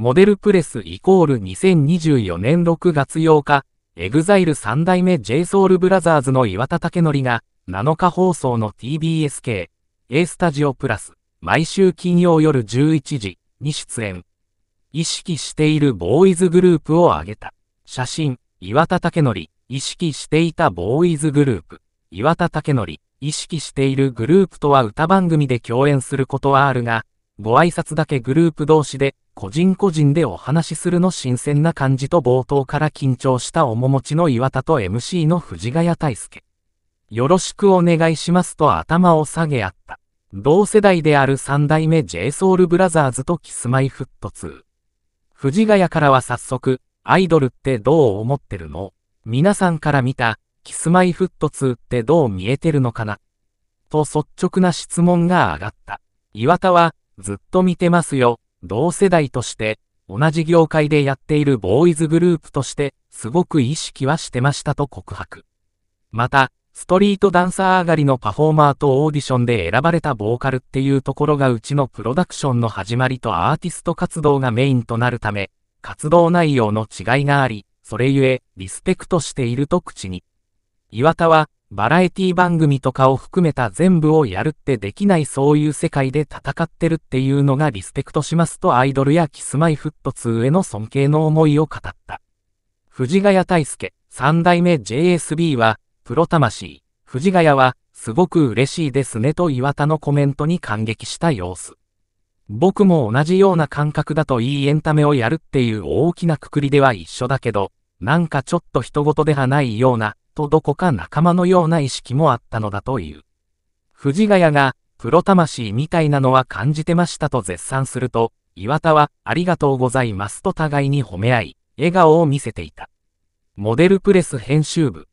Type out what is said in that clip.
モデルプレスイコール2024年6月8日、EXILE 3代目 JSOULBROTHERS の岩田武則が、7日放送の TBSK、A スタジオプラス、毎週金曜夜11時に出演。意識しているボーイズグループを挙げた。写真、岩田武則、意識していたボーイズグループ。岩田武則、意識しているグループとは歌番組で共演することはあるが、ご挨拶だけグループ同士で、個人個人でお話しするの新鮮な感じと冒頭から緊張した面持ちの岩田と MC の藤ヶ谷大輔。よろしくお願いしますと頭を下げ合った。同世代である三代目 j ソ o ルブラザーズとキスマイフット2。藤ヶ谷からは早速、アイドルってどう思ってるの皆さんから見た、キスマイフット2ってどう見えてるのかなと率直な質問が上がった。岩田は、ずっと見てますよ。同世代として、同じ業界でやっているボーイズグループとして、すごく意識はしてましたと告白。また、ストリートダンサー上がりのパフォーマーとオーディションで選ばれたボーカルっていうところがうちのプロダクションの始まりとアーティスト活動がメインとなるため、活動内容の違いがあり、それゆえ、リスペクトしていると口に。岩田は、バラエティ番組とかを含めた全部をやるってできないそういう世界で戦ってるっていうのがリスペクトしますとアイドルやキスマイフット2への尊敬の思いを語った。藤ヶ谷大輔、三代目 JSB は、プロ魂、藤ヶ谷は、すごく嬉しいですねと岩田のコメントに感激した様子。僕も同じような感覚だといいエンタメをやるっていう大きなくくりでは一緒だけど、なんかちょっと人事ではないような、とどこか仲間のような意識もあったのだという。藤ヶ谷が、プロ魂みたいなのは感じてましたと絶賛すると、岩田は、ありがとうございますと互いに褒め合い、笑顔を見せていた。モデルプレス編集部。